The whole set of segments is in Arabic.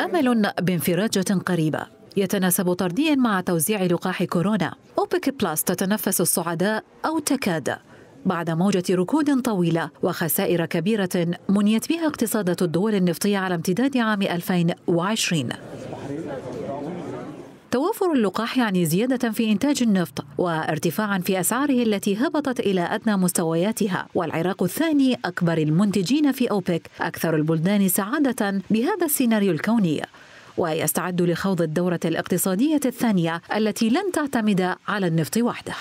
أمل بانفراجة قريبة يتناسب طرديا مع توزيع لقاح كورونا أوبك بلاس تتنفس الصعداء أو تكاد بعد موجة ركود طويلة وخسائر كبيرة منيت بها اقتصادات الدول النفطية على امتداد عام 2020 توافر اللقاح يعني زيادة في إنتاج النفط وارتفاعا في أسعاره التي هبطت إلى أدنى مستوياتها والعراق الثاني أكبر المنتجين في أوبك أكثر البلدان سعادة بهذا السيناريو الكوني ويستعد لخوض الدورة الاقتصادية الثانية التي لن تعتمد على النفط وحده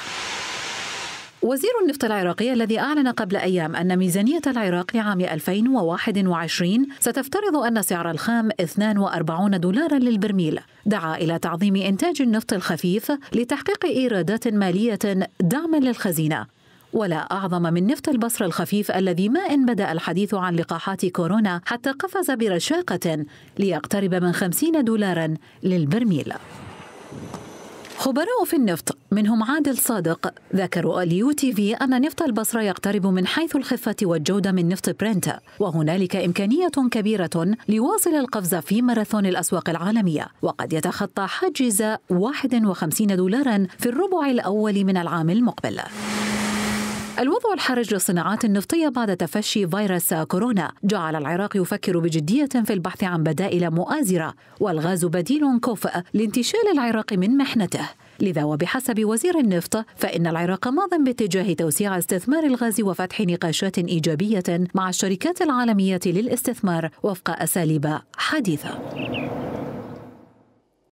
وزير النفط العراقي الذي أعلن قبل أيام أن ميزانية العراق لعام 2021 ستفترض أن سعر الخام 42 دولارا للبرميل دعا إلى تعظيم إنتاج النفط الخفيف لتحقيق إيرادات مالية دعما للخزينة ولا أعظم من نفط البصر الخفيف الذي ما إن بدأ الحديث عن لقاحات كورونا حتى قفز برشاقة ليقترب من 50 دولارا للبرميل خبراء في النفط منهم عادل صادق ذكروا اليو تي في أن نفط البصرة يقترب من حيث الخفة والجودة من نفط برنت وهنالك إمكانية كبيرة لواصل القفز في ماراثون الأسواق العالمية وقد يتخطى حاجز 51 دولارا في الربع الأول من العام المقبل الوضع الحرج للصناعات النفطية بعد تفشي فيروس كورونا جعل العراق يفكر بجدية في البحث عن بدائل مؤازرة والغاز بديل كفء لانتشال العراق من محنته لذا وبحسب وزير النفط فإن العراق ماض باتجاه توسيع استثمار الغاز وفتح نقاشات إيجابية مع الشركات العالمية للاستثمار وفق أساليب حديثة